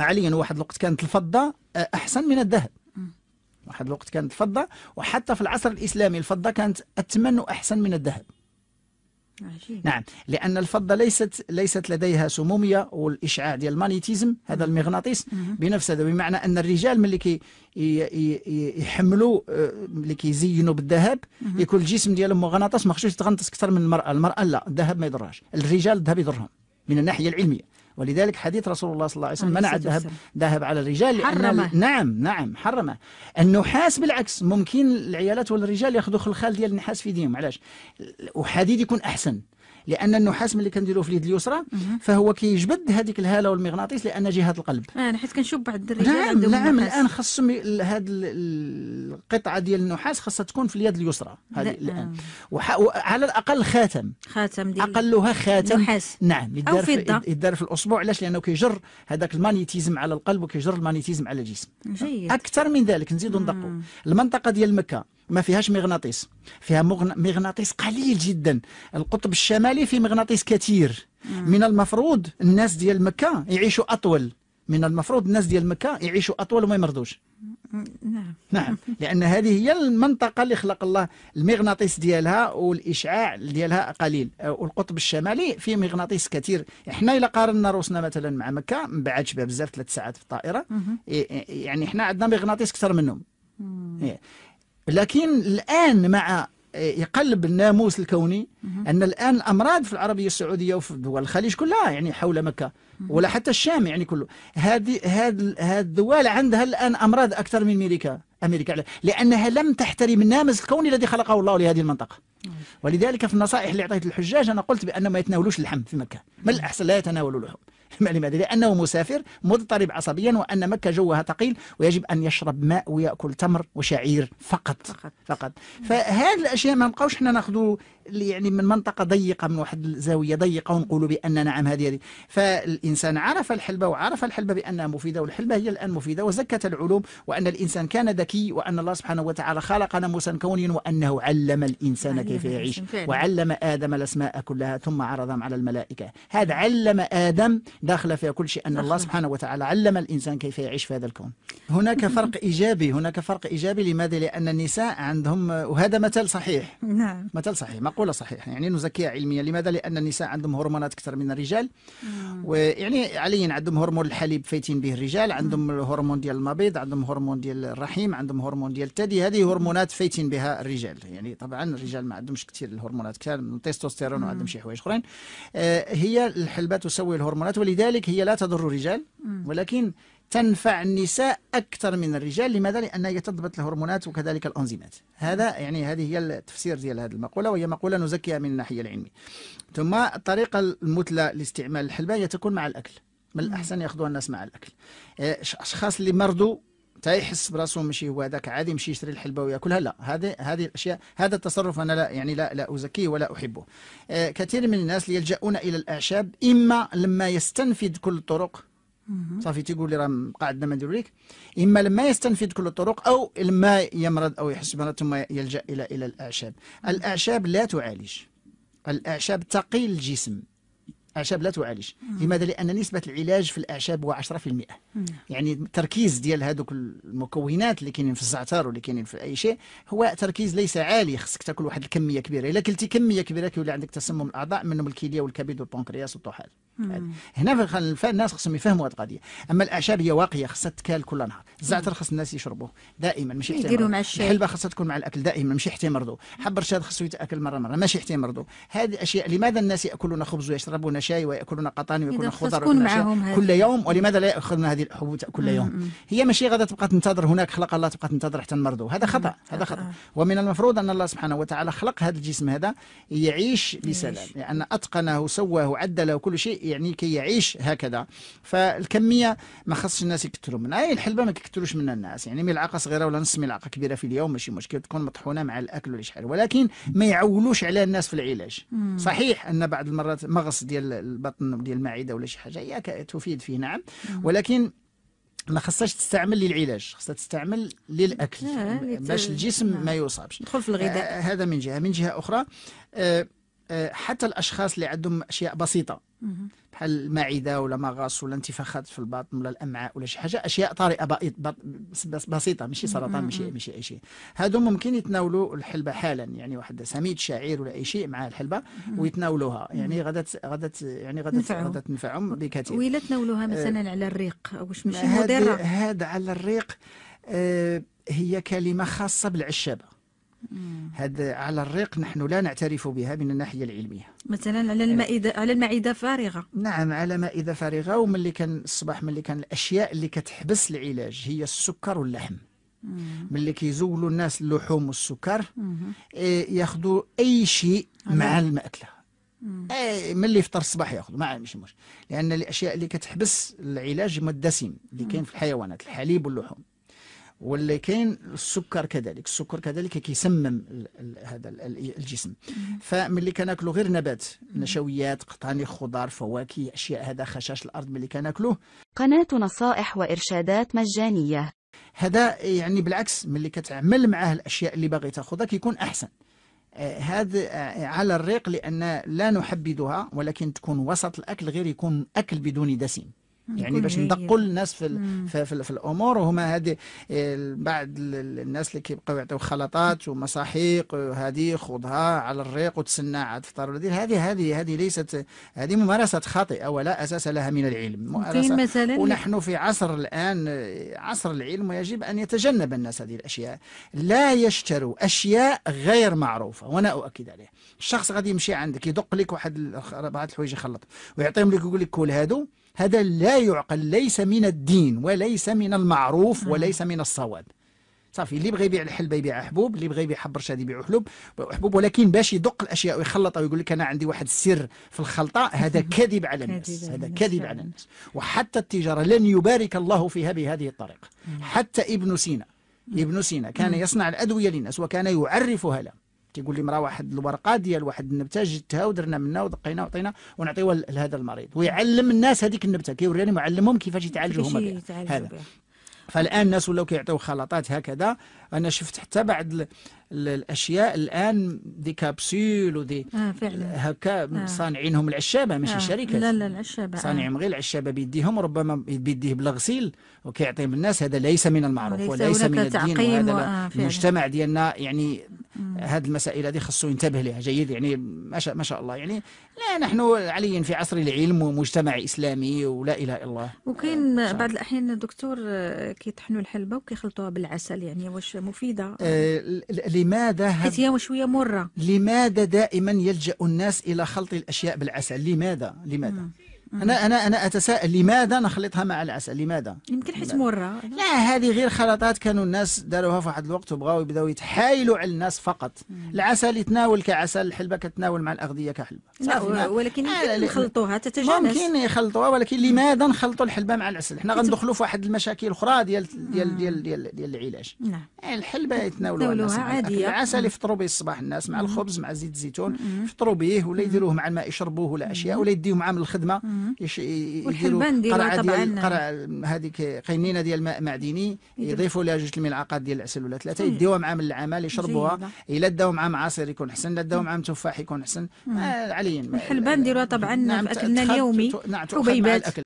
عاليا واحد الوقت كانت الفضة آه، أحسن من الذهب واحد الوقت كانت الفضة وحتى في العصر الإسلامي الفضة كانت اتمن أحسن من الذهب عجيب. نعم لان الفضه ليست ليست لديها سموميه والاشعاع ديال المانيتيزم هذا المغناطيس بنفس هذا بمعنى ان الرجال ملي كي يحملوا آه، ملي كيزينوا بالذهب يكون الجسم ديالهم مغناطيس ما خصوش يتغنطس اكثر من المراه المراه لا الذهب ما يضرهاش الرجال الذهب يضرهم من الناحيه العلميه ولذلك حديث رسول الله صلى الله عليه وسلم منع الذهب ذهب على الرجال حرمه نعم نعم حرمه النحاس بالعكس ممكن العيالات والرجال ياخذوا خلخال ديال النحاس في ديهم علاش وحديد يكون احسن لان النحاس ملي كنديروه في اليد اليسرى فهو كيجبد هذيك الهاله والمغناطيس لان جهه القلب آه، انا حيت كنشوف بعض الرجال نعم نعم الان خصهم هاد القطعه ديال النحاس خاصها تكون في اليد اليسرى هذه الان آه. وعلى الاقل خاتم خاتم ديال اقلها خاتم نحاس نعم يدار في يدار في الاصبع علاش لانه كيجر هذاك المانيتيزم على القلب وكيجر المانيتيزم على الجسم جيد اكثر من ذلك نزيدوا ندقوا المنطقه ديال مكه ما فيهاش مغناطيس فيها مغناطيس قليل جدا القطب الشمالي فيه مغناطيس كثير من المفروض الناس ديال مكة يعيشوا أطول من المفروض الناس ديال مكة يعيشوا أطول وما يمرضوش نعم نعم لأن هذه هي المنطقة اللي خلق الله المغناطيس ديالها والإشعاع ديالها قليل والقطب الشمالي فيه مغناطيس كثير احنا إلا قارنا روسنا مثلا مع مكة من بعد شبه بزاف ثلاث ساعات في الطائرة يعني احنا عندنا مغناطيس أكثر منهم لكن الآن مع آه، يقلب الناموس الكوني أن الآن الأمراض في العربية السعودية وفي دول الخليج كلها يعني حول مكة ولا حتى الشام يعني كله هذه هذه هذه الدول عندها الآن أمراض أكثر من أمريكا أمريكا لأنها لم تحترم الناموس الكوني الذي خلقه الله لهذه المنطقة ولذلك في النصائح اللي أعطيت الحجاج أنا قلت بأن ما يتناولوش اللحم في مكة من الأحسن لا يتناولوا اللحم لماذا؟ لأنه مسافر مضطرب عصبيا وأن مكة جوها ثقيل ويجب أن يشرب ماء ويأكل تمر وشعير فقط فقط, فقط. فهذه الأشياء ما نبقاوش احنا ناخذوا يعني من منطقة ضيقة من واحد الزاوية ضيقة ونقولوا بأن نعم هذه هذه فالإنسان عرف الحلبة وعرف الحلبة بأنها مفيدة والحلبة هي الآن مفيدة وزكت العلوم وأن الإنسان كان ذكي وأن الله سبحانه وتعالى خلق ناموسا كونيا وأنه علم الإنسان كيف يعيش وعلم آدم الأسماء كلها ثم عرضهم على الملائكة هذا علم آدم داخلة فيها كل شيء أن الله سبحانه وتعالى علم الإنسان كيف يعيش في هذا الكون هناك فرق إيجابي هناك فرق إيجابي لماذا؟ لأن النساء عندهم وهذا مثل صحيح نعم مثل صحيح مقولة صحيحة يعني نزكية علميا لماذا؟ لأن النساء عندهم هرمونات أكثر من الرجال ويعني عليا عندهم هرمون الحليب فايتين به الرجال عندهم الهرمون ديال المبيض عندهم هرمون ديال الرحيم عندهم هرمون ديال الثدي هذه هرمونات فايتين بها الرجال يعني طبعا الرجال ما عندهمش كثير الهرمونات كثير من التستوستيرون وعندهم شي حوايج اخرين آه، هي الحلبات تسوي الهرمونات ولذلك هي لا تضر الرجال ولكن تنفع النساء أكثر من الرجال لماذا؟ لان هي تضبط الهرمونات وكذلك الأنزيمات هذا يعني هذه هي التفسير ديال هذه المقولة وهي مقولة نزكيها من الناحية العلمية ثم الطريقة المثلى لاستعمال الحلبة هي تكون مع الأكل من الأحسن يأخذوها الناس مع الأكل آه، أشخاص اللي مرضوا تا يحس براسه ماشي هو هذاك عادي يمشي يشري الحلبه وياكلها لا هذه هذه الاشياء هذا التصرف انا لا يعني لا لا ازكيه ولا احبه آه، كثير من الناس يلجؤون الى الاعشاب اما لما يستنفذ كل الطرق صافي تيقول لي راه قاعدنا ما ندير اما لما يستنفذ كل الطرق او لما يمرض او يحس بمرض ثم يلجا الى الى الاعشاب الاعشاب لا تعالج الاعشاب تقي الجسم أعشاب لا تعالج لماذا لأن نسبة العلاج في الأعشاب هو 10% يعني التركيز ديال هذوك المكونات اللي كاينين في الزعتر واللي كاينين في أي شيء هو تركيز ليس عالي خصك تاكل واحد الكمية كبيرة إلا كلتي كمية كبيرة كيولي عندك تسمم الأعضاء منهم الكلية والكبد والبنكرياس والطحال هنا الناس خصهم يفهموا هذه القضية أما الأعشاب هي واقية خصها تكال كل نهار الزعتر خص الناس يشربوه دائما ماشي حتى الحلبة خصها تكون مع الأكل دائما ماشي حتى يمرضوا حب الرشاد خصو يتأكل مرة مرة ماشي حتى يمرضوا هذه أشياء لماذا الناس يأكلون خبز ويشربون شاي ويأكلون قطاني ويأكلون خضر تكون كل يوم ولماذا لا يأخذون هذه الحبوب كل يوم هي ماشي غدا تبقى تنتظر هناك خلق الله تبقى تنتظر حتى نمرضوا هذا خطأ هذا خطأ ومن المفروض أن الله سبحانه وتعالى خلق هذا الجسم هذا يعيش بسلام لأن يعني أتقنه سواه عدله كل شيء يعني كي يعيش هكذا فالكمية ما خصش الناس يكثروا منها أي الحلبة ما كيكثروش منها الناس يعني ملعقة صغيرة ولا نص ملعقة كبيرة في اليوم ماشي مشكل تكون مطحونة مع الأكل ولا شحال ولكن ما يعولوش على الناس في العلاج صحيح أن بعض المرات مغص ديال ديال البطن ديال المعده ولا شي حاجه هي تفيد فيه نعم ولكن ما خصهاش تستعمل للعلاج خصها تستعمل للاكل باش الجسم نعم. ما يصابش تدخل في الغذاء آه، هذا من جهه من جهه اخرى آه، آه، حتى الاشخاص اللي عندهم اشياء بسيطه بحال المعده ولا مغص ولا انتفاخات في البطن ولا الامعاء ولا شي حاجه اشياء طارئه بسيطه ماشي سرطان ماشي ماشي اي شيء هادو ممكن يتناولوا الحلبه حالا يعني واحد سميد شعير ولا اي شيء مع الحلبه ويتناولوها يعني غدا غدا يعني غدا غدا تنفعهم بكثير ويلا تناولوها آه، مثلا على الريق واش ماشي مضره هذا على الريق آه هي كلمه خاصه بالعشابه هذا على الريق نحن لا نعترف بها من الناحيه العلميه مثلا على المائده على المائده فارغه نعم على مائده فارغه وملي كان الصباح ملي كان الاشياء اللي كتحبس العلاج هي السكر واللحم ملي كيزولوا الناس اللحوم والسكر إيه، ياخذوا اي شيء مع الماكله اي ملي يفطر الصباح ياخذ ما مش مشكل لان الاشياء اللي كتحبس العلاج هما الدسم اللي كاين في الحيوانات الحليب واللحوم ولكن السكر كذلك السكر كذلك كيسمم هذا الجسم فملي كناكلو غير نبات نشويات قطاني خضار فواكه اشياء هذا خشاش الارض ملي كناكلوه قناه نصائح وارشادات مجانيه هذا يعني بالعكس ملي كتعمل معاه الاشياء اللي باغي تاخذها كيكون احسن هذا آه، آه، على الريق لان لا نحبذها ولكن تكون وسط الاكل غير يكون اكل بدون دسم يعني باش ندقوا الناس في, في, في, في الامور وهما هذه بعد الناس اللي كيبقاو يعطيو خلطات ومساحيق هذه خذها على الريق وتسنى عاد فطر هذه هذه هذه ليست هذه ممارسه خاطئه ولا اساس لها من العلم ممارسه ونحن في عصر الان عصر العلم ويجب ان يتجنب الناس هذه الاشياء لا يشتروا اشياء غير معروفه وانا اؤكد عليه الشخص غادي يمشي عندك يدق لك واحد بعض الحوايج يخلط ويعطيهم لك يقول لك كل هادو هذا لا يعقل ليس من الدين وليس من المعروف وليس من الصواب صافي اللي بغى يبيع الحلبه يبيع حبوب اللي بغى يبيع حبر رشاد يبيع حلوب حبوب ولكن باش يدق الاشياء ويخلطها ويقول لك انا عندي واحد السر في الخلطه هذا كذب على الناس هذا كذب على الناس وحتى التجاره لن يبارك الله فيها بهذه الطريقه حتى ابن سينا ابن سينا كان يصنع الادويه للناس وكان يعرفها لهم تيقول لي مراه واحد الورقه ديال واحد النبته جدتها ودرنا منها ودقينا وعطينا ونعطيوها لهذا المريض ويعلم الناس هذيك النبته كيوريني معلمهم كيفاش يتعالجوا هما هذا فالان الناس ولاو كيعطيو خلطات هكذا انا شفت حتى بعد الاشياء الان دي كابسول ودي آه فعلا هكا آه. صانعينهم العشابه ماشي آه. شركات لا لا العشابه صانعهم آه. غير العشابه بيديهم ربما بيديه بالغسيل وكيعطيهم الناس هذا ليس من المعروف وليس, وليس من الدين وهذا و... آه المجتمع ديالنا يعني هذه المسائل هذه خصو ينتبه لها جيد يعني ما شاء, ما شاء الله يعني لا نحن عليا في عصر العلم ومجتمع اسلامي ولا اله الا الله وكاين آه، بعض الاحيان دكتور آه، كيطحنوا الحلبه وكيخلطوها بالعسل يعني واش مفيده آه لماذا هذه هي شويه مرة لماذا دائما يلجأ الناس إلى خلط الأشياء بالعسل لماذا لماذا مم. انا انا انا اتساءل لماذا نخلطها مع العسل لماذا يمكن حيت مره لا هذه غير خلطات كانوا الناس داروها في واحد الوقت وبغاو يبداو يتحايلوا على الناس فقط مم. العسل يتناول كعسل الحلبه كتناول مع الاغذيه كحلبه لا ولكن آه، يخلطوها تتجانس ممكن يخلطوها ولكن لماذا نخلطوا الحلبه مع العسل حنا غندخلوا في واحد المشاكل اخرى ديال ديال ديال ديال, ديال العلاج نعم الحلبه يتناولوها الناس عاديه العسل يفطروا به الصباح الناس مع الخبز مع زيت الزيتون يفطروا به ولا يديروه مع الماء يشربوه ولا اشياء ولا يديوه مع الخدمه يش والحلبان قرعه ديال قرع هذيك قنينه ديال الماء معدني يضيفوا لها جوج الملعقات ديال العسل ولا ثلاثه يديوها مع من العمل يشربوها الا داو مع معصير يكون احسن الا داو مع تفاح يكون احسن عليا الحلبان نديروها طبعا نعم في اكلنا اليومي نعم حبيبات